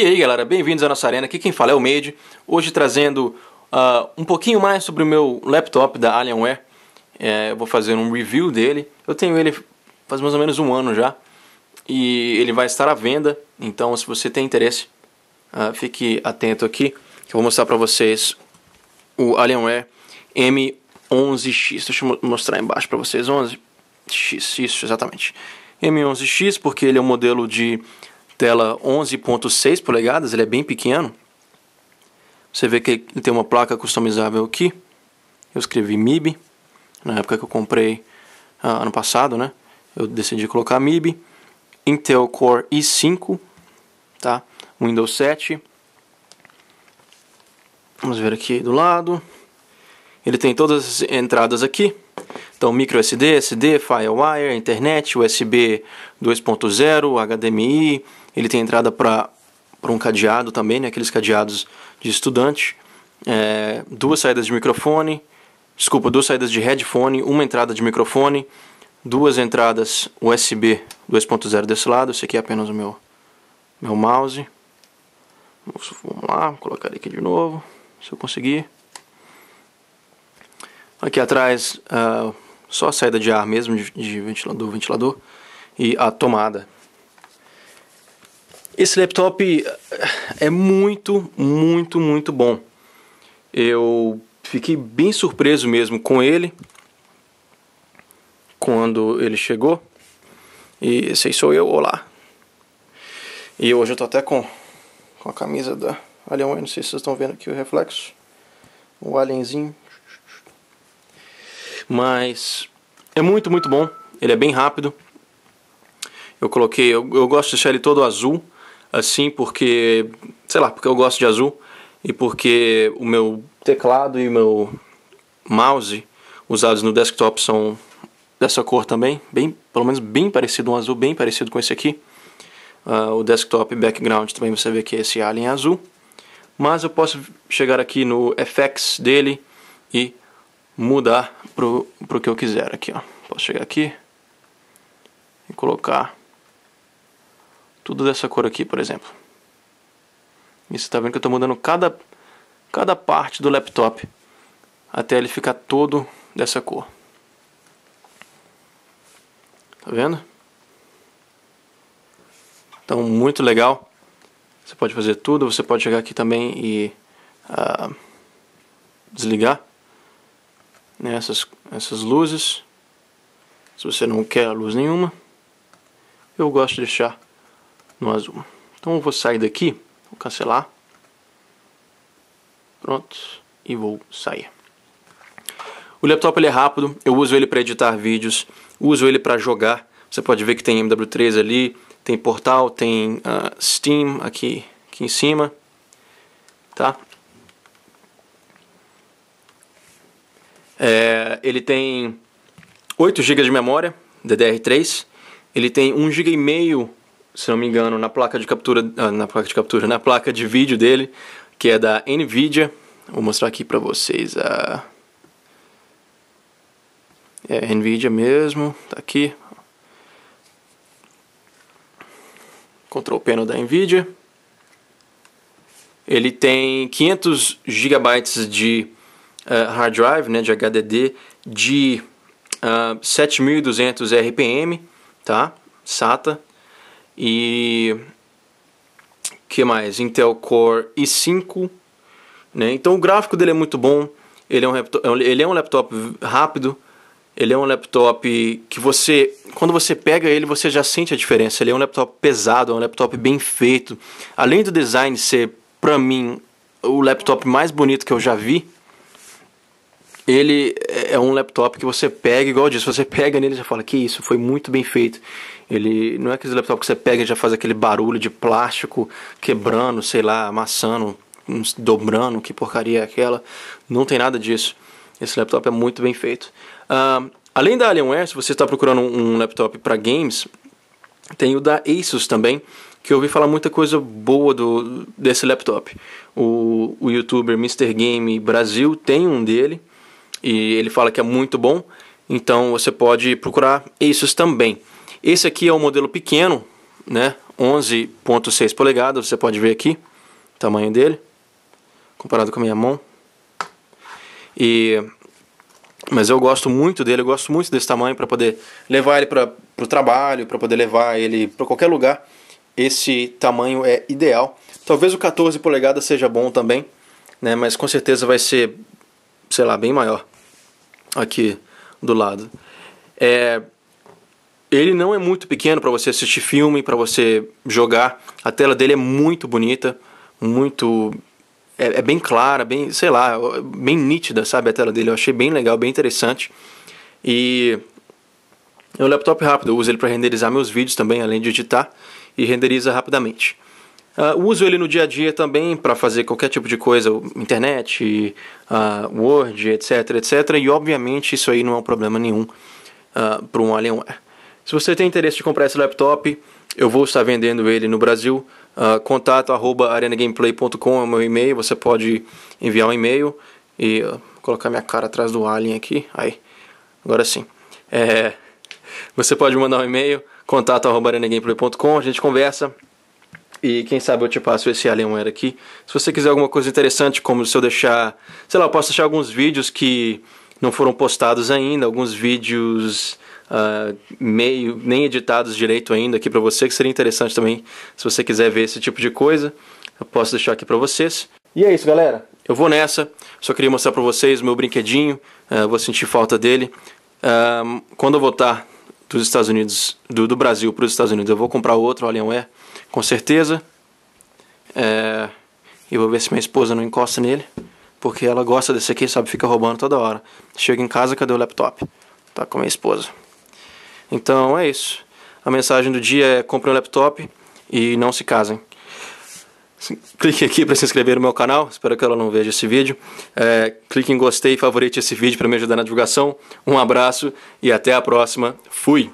E aí galera, bem-vindos à nossa arena, aqui quem fala é o Made, hoje trazendo uh, um pouquinho mais sobre o meu laptop da Alienware, é, eu vou fazer um review dele, eu tenho ele faz mais ou menos um ano já, e ele vai estar à venda, então se você tem interesse, uh, fique atento aqui, que eu vou mostrar para vocês o Alienware M11X, deixa eu mostrar embaixo para vocês, 11X, isso exatamente, M11X porque ele é um modelo de tela 11.6 polegadas, ele é bem pequeno. Você vê que ele tem uma placa customizável aqui. Eu escrevi MIB, na época que eu comprei ah, ano passado, né? Eu decidi colocar MIB. Intel Core i5, tá? Windows 7. Vamos ver aqui do lado. Ele tem todas as entradas aqui. Então, micro SD, SD, FireWire, internet, USB 2.0, HDMI. Ele tem entrada para um cadeado também, né? aqueles cadeados de estudante. É, duas saídas de microfone, desculpa, duas saídas de headphone, uma entrada de microfone, duas entradas USB 2.0 desse lado. Esse aqui é apenas o meu, meu mouse. Vamos lá, vou colocar aqui de novo, se eu conseguir. Aqui atrás, uh, só a saída de ar mesmo de, de ventilador, do ventilador e a tomada. Esse laptop eh, é muito, muito, muito bom. Eu fiquei bem surpreso mesmo com ele quando ele chegou. E sei sou eu, olá. E hoje eu tô até com, com a camisa da Alienware, não sei se vocês estão vendo aqui o reflexo. O alienzinho mas é muito, muito bom. Ele é bem rápido. Eu coloquei, eu, eu gosto de deixar ele todo azul, assim, porque, sei lá, porque eu gosto de azul e porque o meu teclado e o meu mouse usados no desktop são dessa cor também, bem, pelo menos bem parecido, um azul bem parecido com esse aqui. Uh, o desktop background também você vê que é esse alien é azul. Mas eu posso chegar aqui no FX dele e mudar pro, pro que eu quiser aqui, ó. Posso chegar aqui e colocar tudo dessa cor aqui, por exemplo. E você está vendo que eu estou mudando cada, cada parte do laptop até ele ficar todo dessa cor. Tá vendo? Então, muito legal. Você pode fazer tudo, você pode chegar aqui também e uh, desligar né, essas, essas luzes. Se você não quer luz nenhuma, eu gosto de deixar no azul. Então eu vou sair daqui, vou cancelar. Pronto, e vou sair. O laptop ele é rápido, eu uso ele para editar vídeos, uso ele para jogar. Você pode ver que tem MW3 ali, tem portal, tem uh, Steam aqui, aqui em cima, tá? É, ele tem 8 GB de memória DDR3. Ele tem 1,5 GB e meio, se não me engano, na placa de captura, ah, na placa de captura, na placa de vídeo dele, que é da Nvidia. Vou mostrar aqui para vocês a é Nvidia mesmo, tá aqui. Control panel da Nvidia. Ele tem 500 GB de uh, hard drive, né, de HDD de uh, 7200 RPM, tá? SATA e que mais? Intel Core i5, né? Então o gráfico dele é muito bom. Ele é um laptop, é ele é um laptop rápido. Ele é um laptop que você, quando você pega ele, você já sente a diferença. Ele é um laptop pesado, é um laptop bem feito. Além do design ser, para mim, o laptop mais bonito que eu já vi, ele é, é um laptop que você pega, igual eu disse, você pega nele e já fala, que isso, foi muito bem feito. Ele não é aquele laptop que você pega e já faz aquele barulho de plástico quebrando, sei lá, amassando, dobrando, que porcaria é aquela. Não tem nada disso. Esse laptop é muito bem feito. Uh, além da Alienware, se você está procurando um laptop para games, tem o da Asus também, que eu ouvi falar muita coisa boa do, desse laptop. O, o youtuber Mr. Game Brasil tem um dele e ele fala que é muito bom, então você pode procurar esses também. Esse aqui é um modelo pequeno, né? 11.6 polegadas, você pode ver aqui o tamanho dele, comparado com a minha mão. E mas eu gosto muito dele, eu gosto muito desse tamanho para poder levar ele para o trabalho, para poder levar ele para qualquer lugar. Esse tamanho é ideal. Talvez o 14 polegadas seja bom também, né? Mas com certeza vai ser sei lá, bem maior aqui do lado. É, ele não é muito pequeno para você assistir filme, para você jogar. A tela dele é muito bonita, muito é, é, bem clara, bem, sei lá, bem nítida, sabe a tela dele. Eu achei bem legal, bem interessante. E é um laptop rápido, eu uso ele para renderizar meus vídeos também, além de editar e renderiza rapidamente. Uh, uso ele no dia a dia também para fazer qualquer tipo de coisa, internet, uh, Word, etc, etc. E obviamente isso aí não é um problema nenhum uh, ah, para um Alienware. Se você tem interesse de comprar esse laptop, eu vou estar vendendo ele no Brasil. Uh, contato arroba arenagameplay.com é o meu e-mail. Você pode enviar um e-mail e uh, colocar minha cara atrás do alien aqui. Aí, agora sim. É, você pode mandar um e-mail, contato arroba arenagameplay.com. A gente conversa. E quem sabe eu te passo esse Alienware aqui. Se você quiser alguma coisa interessante, como se eu deixar, sei lá, eu posso deixar alguns vídeos que não foram postados ainda, alguns vídeos uh, meio nem editados direito ainda aqui para você, que seria interessante também se você quiser ver esse tipo de coisa. Eu posso deixar aqui para vocês. E é isso, galera. Eu vou nessa. Só queria mostrar para vocês meu brinquedinho. Uh, vou sentir falta dele. Uh, quando eu voltar dos Estados Unidos, do, do Brasil para os Estados Unidos, eu vou comprar outro Alienware, com certeza. É, e vou ver se minha esposa não encosta nele, porque ela gosta desse aqui, sabe? Fica roubando toda hora. Chega em casa, cadê o laptop? Tá com a minha esposa. Então é isso. A mensagem do dia é: compre um laptop e não se casem. Clique aqui para se inscrever no meu canal, espero que ela não veja esse vídeo. É, clique em gostei, e favorite esse vídeo para me ajudar na divulgação. Um abraço e até a próxima. Fui!